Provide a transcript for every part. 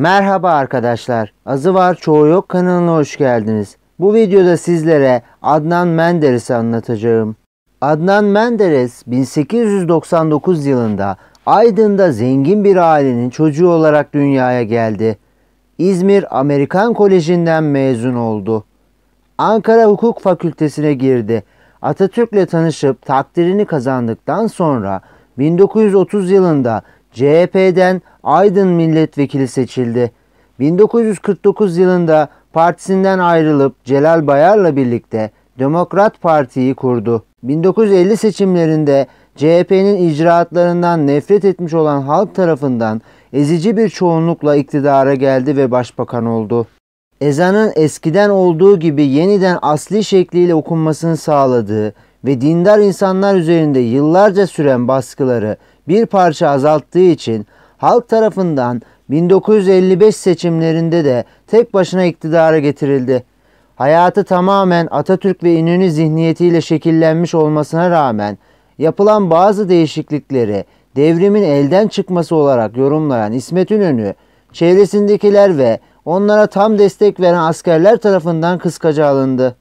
Merhaba arkadaşlar. Azı var çoğu yok kanalına hoş geldiniz. Bu videoda sizlere Adnan Menderes'i anlatacağım. Adnan Menderes 1899 yılında Aydın'da zengin bir ailenin çocuğu olarak dünyaya geldi. İzmir Amerikan Koleji'nden mezun oldu. Ankara Hukuk Fakültesine girdi. Atatürk'le tanışıp takdirini kazandıktan sonra 1930 yılında CHP'den Aydın milletvekili seçildi. 1949 yılında partisinden ayrılıp Celal Bayar'la birlikte Demokrat Parti'yi kurdu. 1950 seçimlerinde CHP'nin icraatlarından nefret etmiş olan halk tarafından ezici bir çoğunlukla iktidara geldi ve başbakan oldu. Ezanın eskiden olduğu gibi yeniden asli şekliyle okunmasını sağladığı ve dindar insanlar üzerinde yıllarca süren baskıları bir parça azalttığı için halk tarafından 1955 seçimlerinde de tek başına iktidara getirildi. Hayatı tamamen Atatürk ve İnönü zihniyetiyle şekillenmiş olmasına rağmen yapılan bazı değişiklikleri devrimin elden çıkması olarak yorumlayan İsmet İnönü, çevresindekiler ve onlara tam destek veren askerler tarafından kıskaca alındı.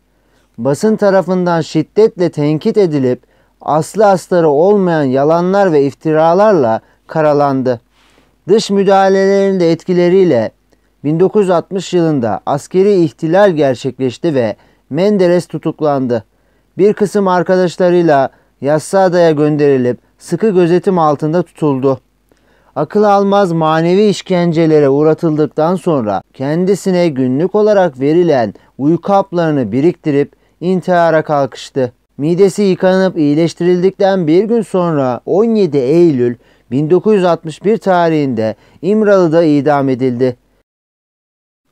Basın tarafından şiddetle tenkit edilip aslı astarı olmayan yalanlar ve iftiralarla karalandı. Dış müdahalelerin de etkileriyle 1960 yılında askeri ihtilal gerçekleşti ve Menderes tutuklandı. Bir kısım arkadaşlarıyla Yassada'ya gönderilip sıkı gözetim altında tutuldu. Akıl almaz manevi işkencelere uğratıldıktan sonra kendisine günlük olarak verilen uyku haplarını biriktirip intihara kalkıştı. Midesi yıkanıp iyileştirildikten bir gün sonra 17 Eylül 1961 tarihinde İmralı'da idam edildi.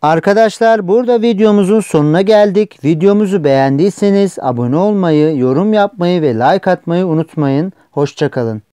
Arkadaşlar burada videomuzun sonuna geldik. Videomuzu beğendiyseniz abone olmayı, yorum yapmayı ve like atmayı unutmayın. Hoşçakalın.